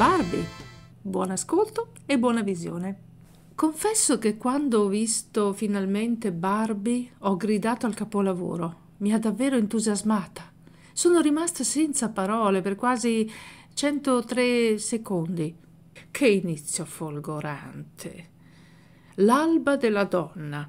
Barbie. Buon ascolto e buona visione. Confesso che quando ho visto finalmente Barbie ho gridato al capolavoro. Mi ha davvero entusiasmata. Sono rimasta senza parole per quasi 103 secondi. Che inizio folgorante! L'alba della donna.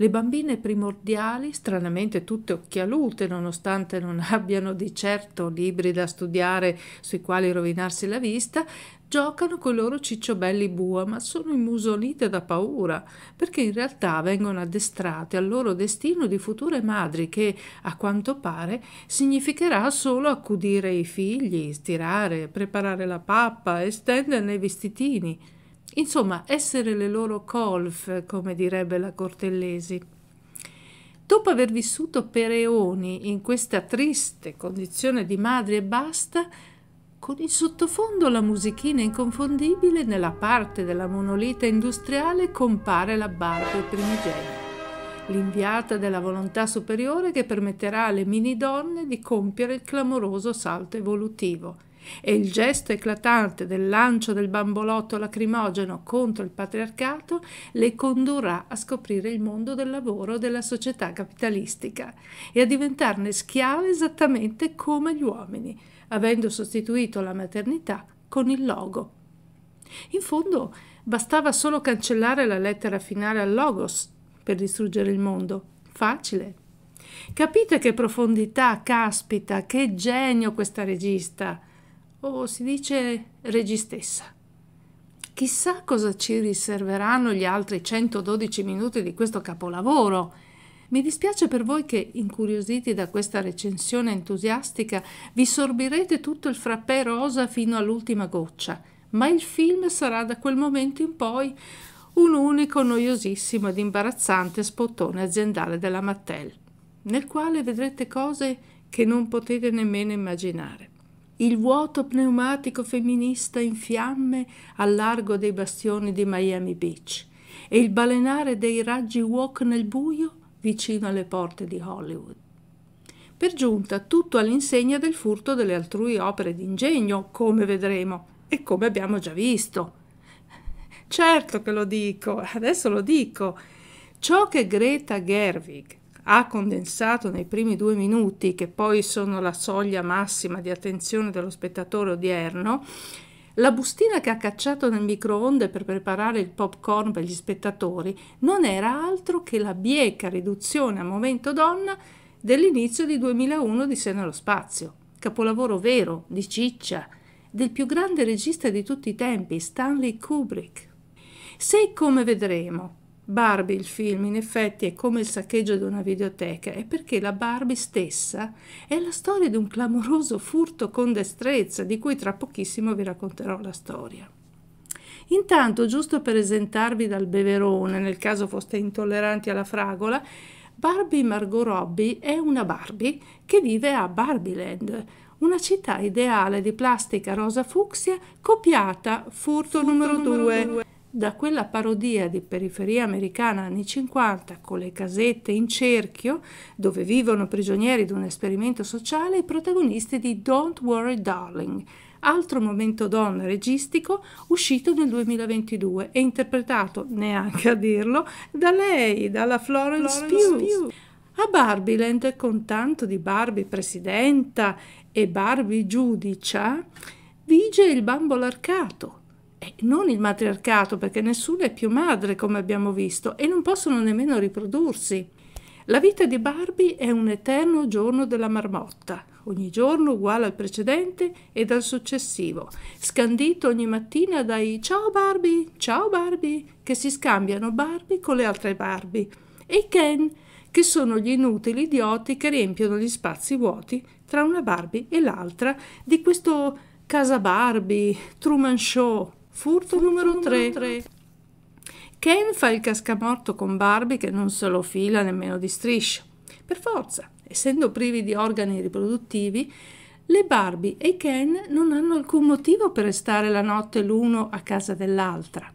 Le bambine primordiali, stranamente tutte occhialute, nonostante non abbiano di certo libri da studiare sui quali rovinarsi la vista, giocano con i loro cicciobelli bua, ma sono immusolite da paura, perché in realtà vengono addestrate al loro destino di future madri che, a quanto pare, significherà solo accudire i figli, stirare, preparare la pappa e stenderne i vestitini. Insomma, essere le loro colf, come direbbe la Cortellesi. Dopo aver vissuto per eoni in questa triste condizione di madre e basta, con in sottofondo la musichina inconfondibile, nella parte della monolita industriale compare la Barbara primigenita, l'inviata della volontà superiore che permetterà alle mini donne di compiere il clamoroso salto evolutivo e il gesto eclatante del lancio del bambolotto lacrimogeno contro il patriarcato le condurrà a scoprire il mondo del lavoro della società capitalistica e a diventarne schiave esattamente come gli uomini, avendo sostituito la maternità con il logo. In fondo bastava solo cancellare la lettera finale al logos per distruggere il mondo. Facile. Capite che profondità, caspita, che genio questa regista! o si dice registessa. Chissà cosa ci riserveranno gli altri 112 minuti di questo capolavoro. Mi dispiace per voi che, incuriositi da questa recensione entusiastica, vi sorbirete tutto il frappè rosa fino all'ultima goccia, ma il film sarà da quel momento in poi un unico noiosissimo ed imbarazzante spottone aziendale della Mattel, nel quale vedrete cose che non potete nemmeno immaginare il vuoto pneumatico femminista in fiamme al largo dei bastioni di Miami Beach e il balenare dei raggi wok nel buio vicino alle porte di Hollywood. Per giunta tutto all'insegna del furto delle altrui opere d'ingegno, come vedremo e come abbiamo già visto. Certo che lo dico, adesso lo dico. Ciò che Greta Gerwig ha condensato nei primi due minuti, che poi sono la soglia massima di attenzione dello spettatore odierno, la bustina che ha cacciato nel microonde per preparare il popcorn per gli spettatori non era altro che la bieca riduzione a momento donna dell'inizio di 2001 di Se nello spazio, capolavoro vero, di ciccia, del più grande regista di tutti i tempi, Stanley Kubrick. Se, come vedremo, Barbie, il film, in effetti è come il saccheggio di una videoteca, è perché la Barbie stessa è la storia di un clamoroso furto con destrezza, di cui tra pochissimo vi racconterò la storia. Intanto, giusto per esentarvi dal beverone, nel caso foste intolleranti alla fragola, Barbie Margot Robbie è una Barbie che vive a Barbieland, una città ideale di plastica rosa fucsia copiata, furto, furto numero 2 da quella parodia di periferia americana anni 50 con le casette in cerchio dove vivono prigionieri di un esperimento sociale i protagonisti di Don't Worry Darling, altro momento donna registico uscito nel 2022 e interpretato, neanche a dirlo, da lei, dalla Florence, Florence Pugh. Pugh. A Barbiland, con tanto di Barbie presidenta e Barbie giudicia, vige il bambolo arcato, eh, non il matriarcato, perché nessuno è più madre, come abbiamo visto, e non possono nemmeno riprodursi. La vita di Barbie è un eterno giorno della marmotta, ogni giorno uguale al precedente e dal successivo, scandito ogni mattina dai ciao Barbie, ciao Barbie, che si scambiano Barbie con le altre Barbie, e i Ken, che sono gli inutili idioti che riempiono gli spazi vuoti tra una Barbie e l'altra di questo Casa Barbie, Truman Show, Furto, numero 3. Ken fa il cascamorto con Barbie che non se lo fila nemmeno di striscia. Per forza, essendo privi di organi riproduttivi, le Barbie e Ken non hanno alcun motivo per restare la notte l'uno a casa dell'altra.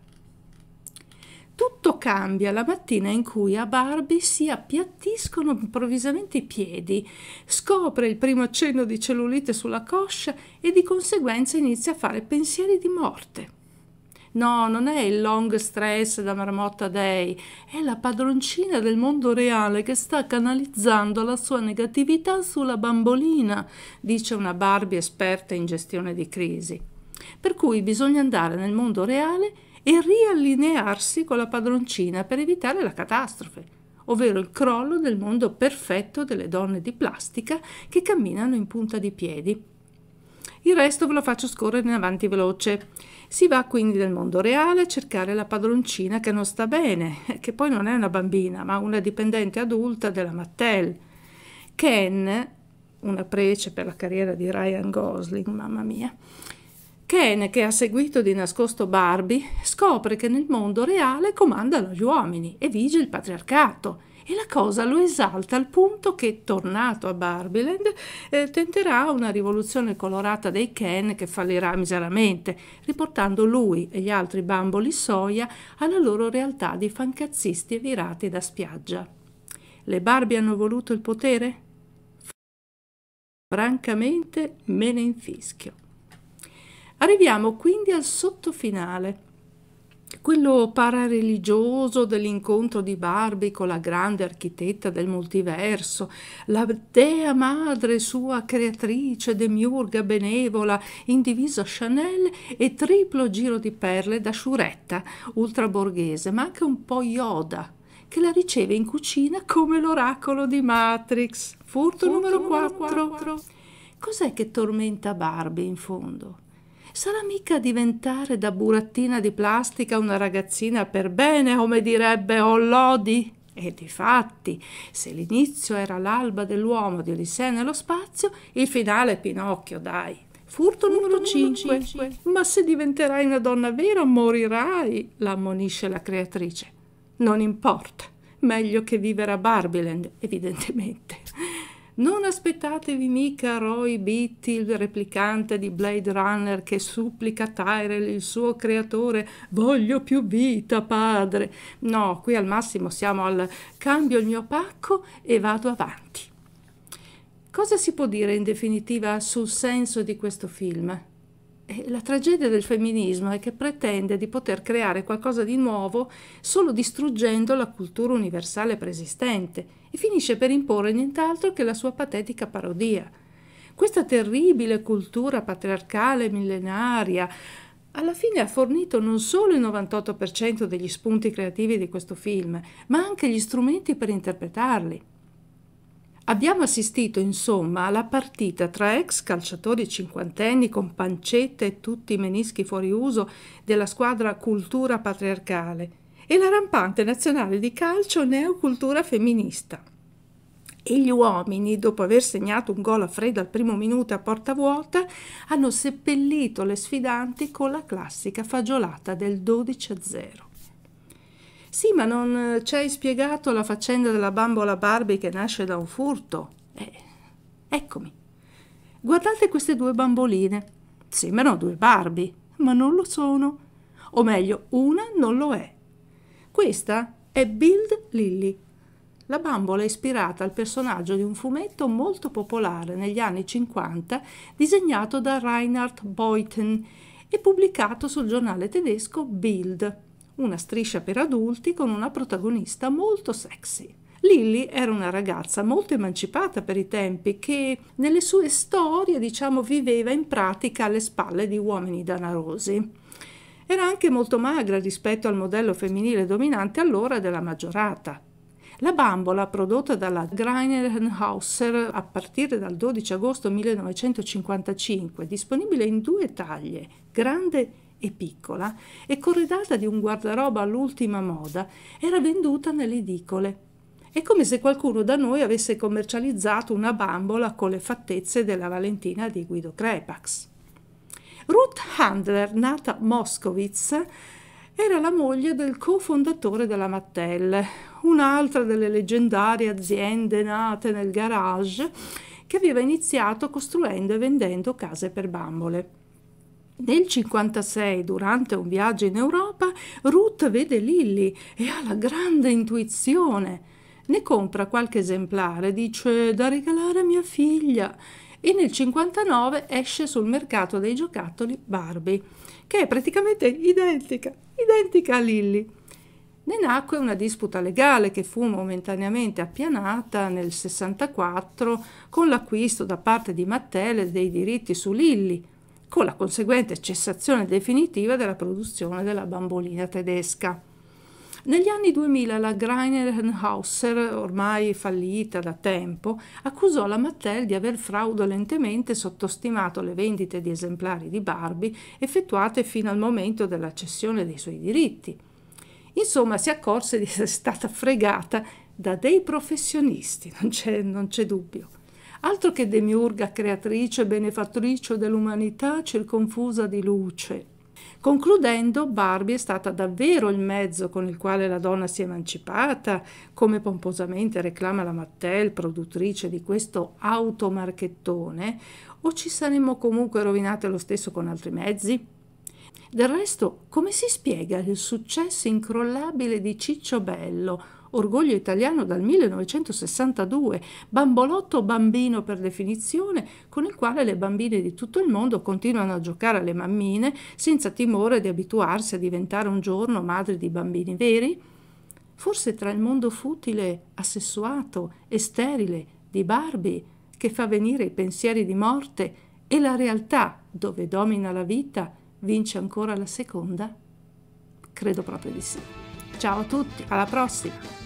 Tutto cambia la mattina in cui a Barbie si appiattiscono improvvisamente i piedi, scopre il primo accenno di cellulite sulla coscia e di conseguenza inizia a fare pensieri di morte. No, non è il long stress da marmotta day, è la padroncina del mondo reale che sta canalizzando la sua negatività sulla bambolina, dice una Barbie esperta in gestione di crisi. Per cui bisogna andare nel mondo reale e riallinearsi con la padroncina per evitare la catastrofe ovvero il crollo del mondo perfetto delle donne di plastica che camminano in punta di piedi. Il resto ve lo faccio scorrere in avanti veloce. Si va quindi nel mondo reale a cercare la padroncina che non sta bene, che poi non è una bambina, ma una dipendente adulta della Mattel. Ken, una prece per la carriera di Ryan Gosling, mamma mia. Ken, che ha seguito di nascosto Barbie, scopre che nel mondo reale comandano gli uomini e vige il patriarcato e la cosa lo esalta al punto che, tornato a Barbiland, eh, tenterà una rivoluzione colorata dei Ken che fallirà miseramente, riportando lui e gli altri bamboli soia alla loro realtà di fancazzisti virati da spiaggia. Le Barbie hanno voluto il potere? Francamente me ne infischio. Arriviamo quindi al sottofinale quello parareligioso dell'incontro di Barbie con la grande architetta del multiverso, la dea madre sua creatrice demiurga benevola in divisa Chanel e triplo giro di perle da sciuretta ultraborghese, ma anche un po' Yoda, che la riceve in cucina come l'oracolo di Matrix. Furto, Furto numero 4. 4. Cos'è che tormenta Barbie in fondo? Sarà mica diventare da burattina di plastica una ragazzina per bene, come direbbe Ollodi? E difatti, se l'inizio era l'alba dell'uomo di Ulissè nello spazio, il finale è Pinocchio, dai. Furto numero 5. 5. Ma se diventerai una donna vera morirai, l'ammonisce la creatrice. Non importa, meglio che vivere a Barbiland, evidentemente. Non aspettatevi mica Roy Beatty, il replicante di Blade Runner, che supplica Tyrell, il suo creatore, voglio più vita, padre. No, qui al massimo siamo al cambio il mio pacco e vado avanti. Cosa si può dire in definitiva sul senso di questo film? Eh, la tragedia del femminismo è che pretende di poter creare qualcosa di nuovo solo distruggendo la cultura universale preesistente e finisce per imporre nient'altro che la sua patetica parodia. Questa terribile cultura patriarcale millenaria alla fine ha fornito non solo il 98% degli spunti creativi di questo film, ma anche gli strumenti per interpretarli. Abbiamo assistito insomma alla partita tra ex calciatori cinquantenni con pancette e tutti i menischi fuori uso della squadra Cultura Patriarcale e la rampante nazionale di calcio Neocultura Femminista. E gli uomini, dopo aver segnato un gol a freddo al primo minuto a porta vuota, hanno seppellito le sfidanti con la classica fagiolata del 12-0. Sì, ma non eh, ci hai spiegato la faccenda della bambola Barbie che nasce da un furto. Eh, eccomi. Guardate queste due bamboline. Sembrano due Barbie, ma non lo sono. O meglio, una non lo è. Questa è Build Lily. La bambola è ispirata al personaggio di un fumetto molto popolare negli anni 50 disegnato da Reinhard Beuthen e pubblicato sul giornale tedesco Bild una striscia per adulti con una protagonista molto sexy. Lily era una ragazza molto emancipata per i tempi che nelle sue storie, diciamo, viveva in pratica alle spalle di uomini danarosi. Era anche molto magra rispetto al modello femminile dominante allora della maggiorata. La bambola prodotta dalla Greinerhauser a partire dal 12 agosto 1955, disponibile in due taglie, grande e e piccola e corredata di un guardaroba all'ultima moda, era venduta nelle edicole. È come se qualcuno da noi avesse commercializzato una bambola con le fattezze della Valentina di Guido Crepax. Ruth Handler, nata Moskowitz, era la moglie del cofondatore della Mattel, un'altra delle leggendarie aziende nate nel garage che aveva iniziato costruendo e vendendo case per bambole. Nel 1956, durante un viaggio in Europa, Ruth vede Lilly e ha la grande intuizione. Ne compra qualche esemplare, dice da regalare a mia figlia. E nel 59 esce sul mercato dei giocattoli Barbie, che è praticamente identica, identica a Lilly. Ne nacque una disputa legale che fu momentaneamente appianata nel 64 con l'acquisto da parte di Mattel dei diritti su Lilly, con la conseguente cessazione definitiva della produzione della bambolina tedesca. Negli anni 2000 la Greiner-Hauser, ormai fallita da tempo, accusò la Mattel di aver fraudolentemente sottostimato le vendite di esemplari di Barbie effettuate fino al momento della cessione dei suoi diritti. Insomma, si accorse di essere stata fregata da dei professionisti, non c'è, non c'è dubbio altro che demiurga creatrice, benefattrice dell'umanità circonfusa di luce. Concludendo, Barbie è stata davvero il mezzo con il quale la donna si è emancipata, come pomposamente reclama la Mattel, produttrice di questo automarchettone, o ci saremmo comunque rovinate lo stesso con altri mezzi? Del resto, come si spiega il successo incrollabile di Ciccio Bello, Orgoglio italiano dal 1962, bambolotto bambino per definizione, con il quale le bambine di tutto il mondo continuano a giocare alle mammine senza timore di abituarsi a diventare un giorno madri di bambini veri? Forse tra il mondo futile, assessuato e sterile di Barbie, che fa venire i pensieri di morte, e la realtà, dove domina la vita, vince ancora la seconda? Credo proprio di sì. Ciao a tutti, alla prossima!